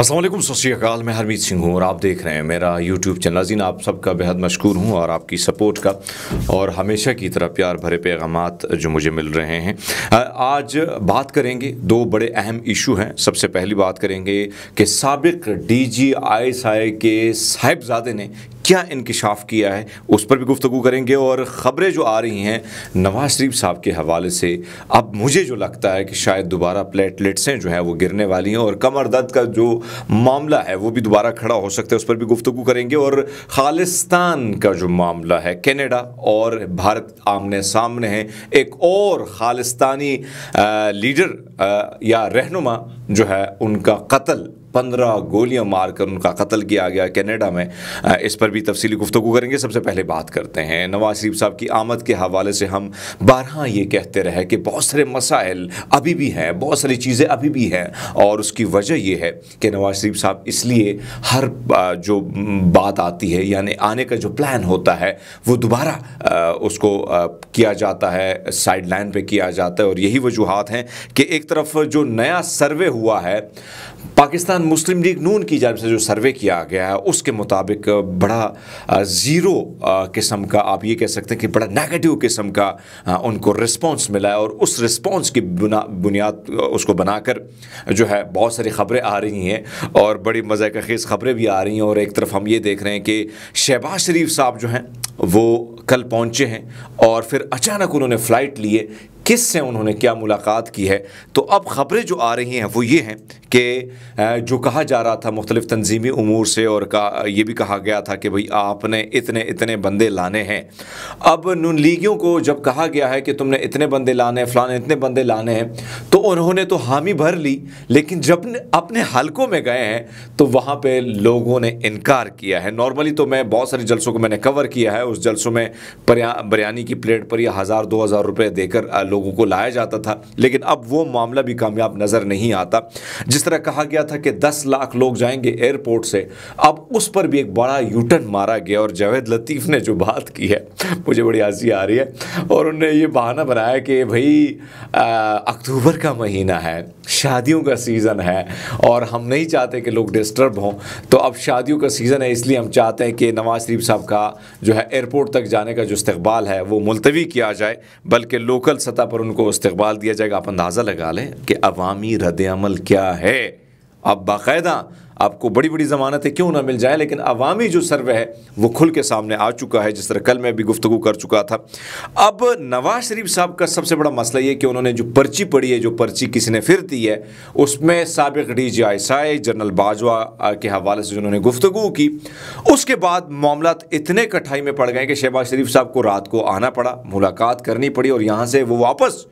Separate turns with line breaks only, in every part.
असलम सताल मैं हरमीत सिंह हूँ और आप देख रहे हैं मेरा यूट्यूब चैनल नाजीन आप सबका बेहद मशहूर हूँ और आपकी सपोर्ट का और हमेशा की तरह प्यार भरे पैगाम जो मुझे मिल रहे हैं आज बात करेंगे दो बड़े अहम इशू हैं सबसे पहली बात करेंगे कि सबक D G I S I के साहिबजादे ने क्या इंकशाफ किया है उस पर भी गुफ्तु करेंगे और ख़बरें जो आ रही हैं नवाज शरीफ साहब के हवाले से अब मुझे जो लगता है कि शायद दोबारा प्लेटलेट्सें जो हैं वो गिरने वाली हैं और कमर दर्द का जो मामला है वो भी दोबारा खड़ा हो सकता है उस पर भी गुफ्तु करेंगे और खालिस्तान का जो मामला है कैनेडा और भारत आमने सामने हैं एक और खालिस्तानी लीडर या रहनुमा जो है उनका कत्ल पंद्रह गोलियां मारकर उनका कत्ल किया गया कनाडा में इस पर भी तफसीली गुफ्तु करेंगे सबसे पहले बात करते हैं नवाज शरीफ साहब की आमद के हवाले से हम बारह ये कहते रहे कि बहुत सारे मसाइल अभी भी हैं बहुत सारी चीज़ें अभी भी हैं और उसकी वजह यह है कि नवाज शरीफ साहब इसलिए हर जो बात आती है यानी आने का जो प्लान होता है वो दोबारा उसको किया जाता है साइड लाइन पर किया जाता है और यही वजूहत हैं कि एक तरफ जो नया सर्वे हुआ है पाकिस्तान पाकिस्तान मुस्लिम लीग नून की जानब से जो सर्वे किया गया है उसके मुताबिक बड़ा ज़ीरो किस्म का आप ये कह सकते हैं कि बड़ा नेगेटिव किस्म का उनको रिस्पॉन्स मिला है और उस रिस्पॉन्स की बुनियाद उसको बनाकर जो है बहुत सारी खबरें आ रही हैं और बड़ी मज़े का खेज़ खबरें भी आ रही हैं और एक तरफ हम ये देख रहे हैं कि शहबाज शरीफ साहब जो हैं वो कल पहुंचे हैं और फिर अचानक उन्होंने फ़्लाइट लिए किस से उन्होंने क्या मुलाकात की है तो अब ख़बरें जो आ रही हैं वो ये हैं कि जो कहा जा रहा था मुख्तलिफ तनजीमी अमूर से और का ये भी कहा गया था कि भाई आपने इतने इतने बंदे लाने हैं अब नून लीगियों को जब कहा गया है कि तुमने इतने बंदे लाने फ़लाने इतने बंदे लाने हैं तो उन्होंने तो हामी भर ली लेकिन जब अपने हलकों में गए हैं तो वहाँ पर लोगों ने इनकार किया है नॉर्मली तो मैं बहुत सारे जलसों को मैंने कवर किया है उस जलसों में बिरयानी की प्लेट पर या हज़ार दो हज़ार रुपये देकर लोग लोगों को लाया जाता था लेकिन अब वो मामला भी कामयाब नज़र नहीं आता जिस तरह कहा गया था कि दस लाख लोग जाएंगे एयरपोर्ट से अब उस पर भी एक बड़ा यूटर्न मारा गया और जावेद लतीफ़ ने जो बात की है मुझे बड़ी हंसी आ रही है और उन्होंने ये बहाना बनाया कि भाई अक्टूबर का महीना है शादियों का सीज़न है और हम नहीं चाहते कि लोग डिस्टर्ब हों तो अब शादियों का सीज़न है इसलिए हम चाहते हैं कि नवाज़ शरीफ साहब का जो है एयरपोर्ट तक जाने का जो इस्तबाल है वो मुलतवी किया जाए बल्कि लोकल सतह पर उनको इस्तबाल दिया जाएगा आप अंदाज़ा लगा लें कि अवामी रद्द अमल क्या है अब बाकायदा आपको बड़ी बड़ी ज़मानतें क्यों ना मिल जाए लेकिन अवामी जो सर्वे है वो खुल के सामने आ चुका है जिस तरह कल मैं भी गुफ्तु कर चुका था अब नवाज शरीफ साहब का सबसे बड़ा मसला ये कि उन्होंने जो पर्ची पढ़ी है जो पर्ची किसी ने फिर दी है उसमें सबक D G I SI general Bajwa के हवाले से उन्होंने गुफ्तु की उसके बाद मामला इतने कठाई में पड़ गए कि शहबाज शरीफ साहब को रात को आना पड़ा मुलाकात करनी पड़ी और यहाँ से वो वापस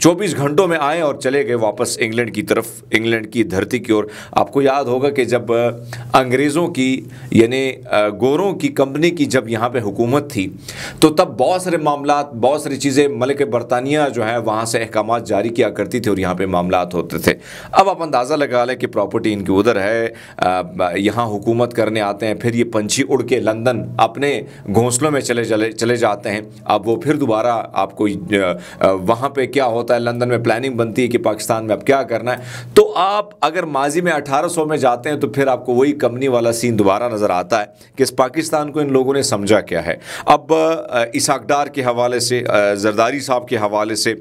चौबीस घंटों में आए और चले गए वापस इंग्लैंड की तरफ इंग्लैंड की धरती की ओर आपको याद होगा कि जब अंग्रेज़ों की यानी गोरों की कंपनी की जब यहाँ पे हुकूमत थी तो तब बहुत सारे मामला बहुत सारी चीज़ें मलिक बरतानिया जो है वहाँ से अहकाम जारी किया करती थी और यहाँ पर मामला होते थे अब आप अंदाज़ा लगा लें कि प्रॉपर्टी इनकी उधर है यहाँ हुकूमत करने आते हैं फिर ये पंछी उड़ के लंदन अपने घोंसलों में चले चले चले जाते हैं अब वो फिर दोबारा आपको वहाँ पर क्या होता होता है लंदन में प्लानिंग बनती है कि पाकिस्तान में अब क्या करना है तो आप अगर माजी में 1800 में जाते हैं तो फिर आपको वही कंपनी वाला सीन दोबारा नज़र आता है कि इस पाकिस्तान को इन लोगों ने समझा क्या है अब इसाकडार के हवाले से जरदारी साहब के हवाले से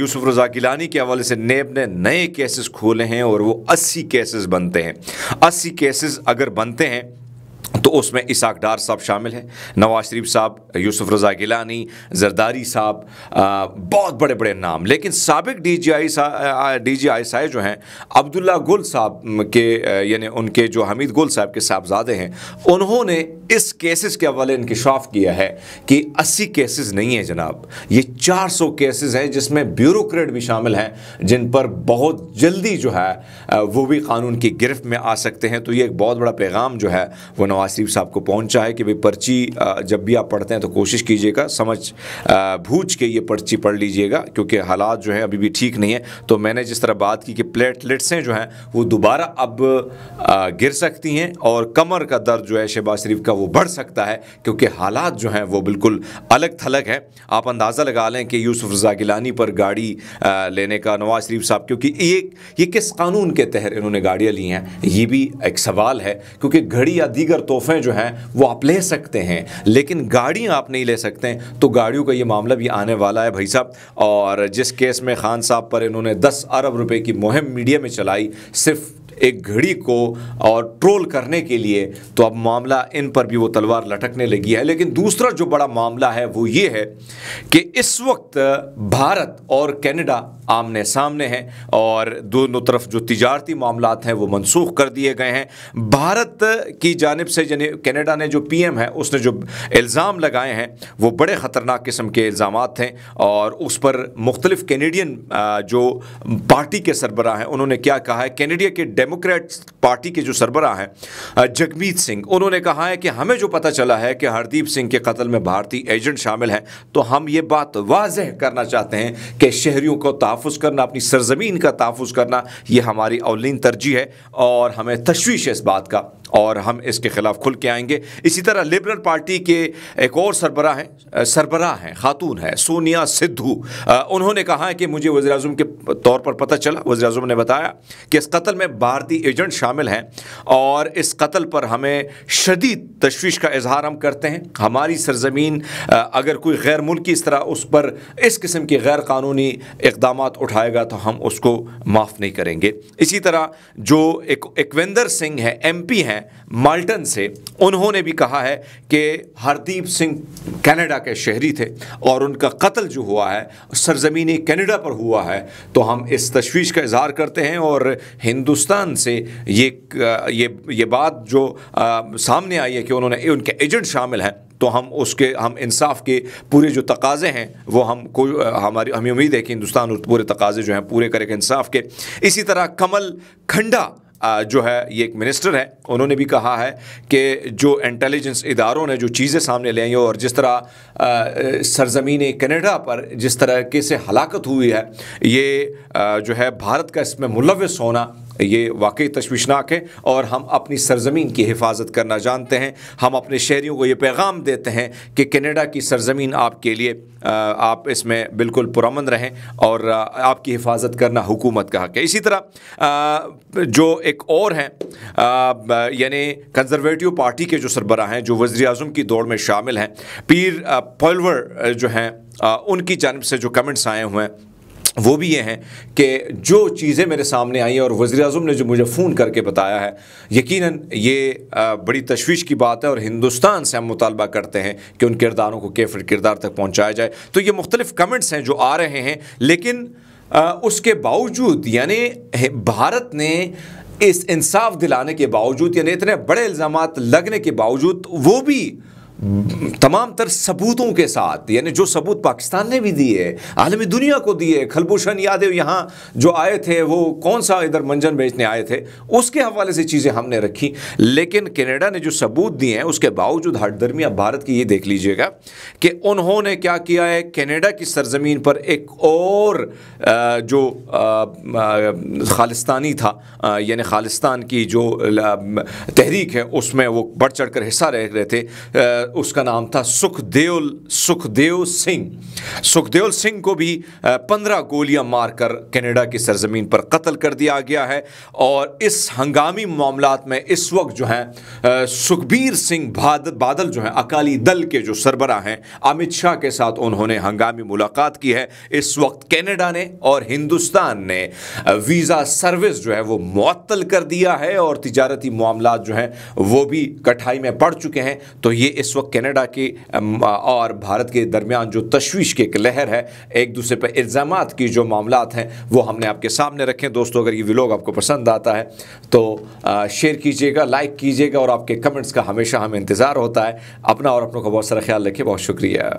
यूसुफ रजा गिलानी के हवाले से नेब ने नए केसेस खोले हैं और वो अस्सी केसेस बनते हैं अस्सी केसेस अगर बनते हैं तो उसमें इसाक डार साहब शामिल हैं नवाज शरीफ साहब यूसुफ रज़ा गिलानी जरदारी साहब बहुत बड़े बड़े नाम लेकिन सबक D G I D G आई साहब जो हैं अब्दुल्ला गुल साहब के यानी उनके जो हमीद गुल साहब के साहबजादे हैं उन्होंने इस केसेस के हवाले इंकशाफ किया है कि अस्सी केसेस नहीं है जनाब ये चार सौ केसेज़ हैं जिसमें ब्यूरोक्रेट भी शामिल हैं जिन पर बहुत जल्दी जो है वो भी कानून की गिरफ्त में आ सकते हैं तो ये एक बहुत बड़ा पैगाम जो है वो नवाज शरीफ साहब को पहुंचा है कि भाई पर्ची जब भी आप पढ़ते हैं तो कोशिश कीजिएगा समझ भूझ के ये पर्ची पढ़ लीजिएगा क्योंकि हालात जो हैं अभी भी ठीक नहीं है तो मैंने जिस तरह बात की कि प्लेटलेट्सें जो हैं वो दोबारा अब गिर सकती हैं और कमर का दर्द जो है शहबाज शरीफ का वो बढ़ सकता है क्योंकि हालात जो हैं वो बिल्कुल अलग थलग हैं आप अंदाज़ा लगा लें कि यूसुफ रजा गिलानी पर गाड़ी लेने का नवाज शरीफ साहब क्योंकि ये ये किस कानून के तहत इन्होंने गाड़ियाँ ली हैं ये भी एक सवाल है क्योंकि घड़ी या दीगर तोहफे जो हैं वो आप ले सकते हैं लेकिन गाड़ियाँ आप नहीं ले सकते तो गाड़ियों का ये मामला भी आने वाला है भाई साहब और जिस केस में खान साहब पर इन्होंने दस अरब रुपये की मुहिम मीडिया में चलाई सिर्फ एक घड़ी को और ट्रोल करने के लिए तो अब मामला इन पर भी वो तलवार लटकने लगी है लेकिन दूसरा जो बड़ा मामला है वो ये है कि इस वक्त भारत और कनाडा आमने सामने हैं और दोनों तरफ जो तजारती मामला हैं वो मनसूख कर दिए गए हैं भारत की जानब से जन कनाडा ने जो एम है उसने जो इल्ज़ाम लगाए हैं वो बड़े ख़तरनाक किस्म के इल्ज़ाम थे और उस पर मुख्तलिफ कैनेडियन जो पार्टी के सरबरा हैं उन्होंने क्या कहा है कैनेडिया के डेमो डेमोक्रेट्स पार्टी के जो सरबरा हैं जगमीत सिंह उन्होंने कहा है कि हमें जो पता चला है कि हरदीप सिंह के कत्ल में भारतीय एजेंट शामिल हैं तो हम ये बात वाजह करना चाहते हैं कि शहरीों को तहफ़ करना अपनी सरजमीन का तहफ़ करना ये हमारी अवलिन तरजीह है और हमें तशवीश है इस बात का और हम इसके खिलाफ खुल के आएंगे इसी तरह लिबरल पार्टी के एक और सरबरा हैं सरबरा हैं खातून है सोनिया सिद्धू उन्होंने कहा है कि मुझे वजी अजम के तौर पर पता चला वजी अजम ने बताया कि इस कत्ल में भारतीय एजेंट शामिल हैं और इस कत्ल पर हमें शदीद तशवीश का इजहार हम करते हैं हमारी सरजमीन अगर कोई गैर मुल्की इस तरह उस पर इस किस्म के गैर कानूनी इकदाम उठाएगा तो हम उसको माफ़ नहीं करेंगे इसी तरह जो एक सिंह है एम पी हैं हैं माल्टन से उन्होंने भी कहा है कि हरदीप सिंह कनाडा के शहरी थे और उनका कत्ल जो हुआ है सरजमीनी कनाडा पर हुआ है तो हम इस तशवीश का इजहार करते हैं और हिंदुस्तान से ये ये ये बात जो आ, सामने आई है कि उन्होंने उनके एजेंट शामिल हैं तो हम उसके हम इंसाफ के पूरे जो तकाजे हैं वो हम को हमारी हमें उम्मीद है कि हिंदुस्तान पूरे तकाजे जो हैं पूरे करेगा इंसाफ के इसी तरह कमल खंडा जो है ये एक मिनिस्टर हैं उन्होंने भी कहा है कि जो इंटेलिजेंस इदारों ने जो चीज़ें सामने ले और जिस तरह सरजमीन कनाडा पर जिस तरह के से हलाकत हुई है ये जो है भारत का इसमें मुलव होना ये वाकई तशवीशनाक है और हम अपनी सरजमीन की हिफाजत करना जानते हैं हम अपने शहरीों को ये पैगाम देते हैं कि कनाडा की सरजमीन आपके लिए आप इसमें बिल्कुल पुरमन रहें और आपकी हिफाजत करना हुकूमत का हक है इसी तरह जो एक और हैं यानी कंजर्वेटिव पार्टी के जो सरबरा हैं जो वज़ी अजम की दौड़ में शामिल हैं पीर पलवर जो हैं उनकी जानब से जो कमेंट्स आए हुए हैं वो भी ये हैं कि जो चीज़ें मेरे सामने आई हैं और वज़ी अजम ने जो मुझे फ़ोन करके बताया है यकीन ये बड़ी तशवीश की बात है और हिंदुस्तान से हम मुतालबा करते हैं कि उन किरदारों को कैफ किरदार तक पहुँचाया जाए तो ये मुख्तलिफ़ कमेंट्स हैं जो आ रहे हैं लेकिन आ, उसके बावजूद यानी भारत ने इस इंसाफ दिलाने के बावजूद यानी इतने बड़े इल्ज़ाम लगने के बावजूद वो भी तमाम तर सबूतों के साथ यानी जो सबूत पाकिस्तान ने भी दिए आलमी दुनिया को दिए खलभूषण यादव यहाँ जो आए थे वो कौन सा इधर मंजन बेचने आए थे उसके हवाले से चीज़ें हमने रखी लेकिन कनाडा ने जो सबूत दिए हैं उसके बावजूद हटदर्मी अब भारत की ये देख लीजिएगा कि उन्होंने क्या किया है कनाडा की सरजमीन पर एक और जो खालिस्तानी था यानी खालिस्तान की जो तहरीक है उसमें वो बढ़ चढ़ कर हिस्सा रह रहे थे उसका नाम था सुखदेव सुखदेव सिंह सुखदेव सिंह को भी पंद्रह गोलियां मारकर कनाडा की सरजमीन पर कत्ल कर दिया गया है और इस हंगामी मामला में इस वक्त जो है सुखबीर सिंह बादल बादल जो है अकाली दल के जो सरबरा हैं अमित शाह के साथ उन्होंने हंगामी मुलाकात की है इस वक्त कनाडा ने और हिंदुस्तान ने वीज़ा सर्विस जो है वो मअतल कर दिया है और तजारती मामला जो है वो भी कठाई में पड़ चुके हैं तो ये इस वक्त वक्त कनाडा की और भारत के दरमियान जो तशवीश की एक लहर है एक दूसरे पर इल्ज़ाम की जो मामला हैं वो हमने आपके सामने रखे दोस्तों अगर ये व्लॉग आपको पसंद आता है तो शेयर कीजिएगा लाइक कीजिएगा और आपके कमेंट्स का हमेशा हमें इंतज़ार होता है अपना और अपनों का बहुत सारा ख्याल रखिए बहुत शुक्रिया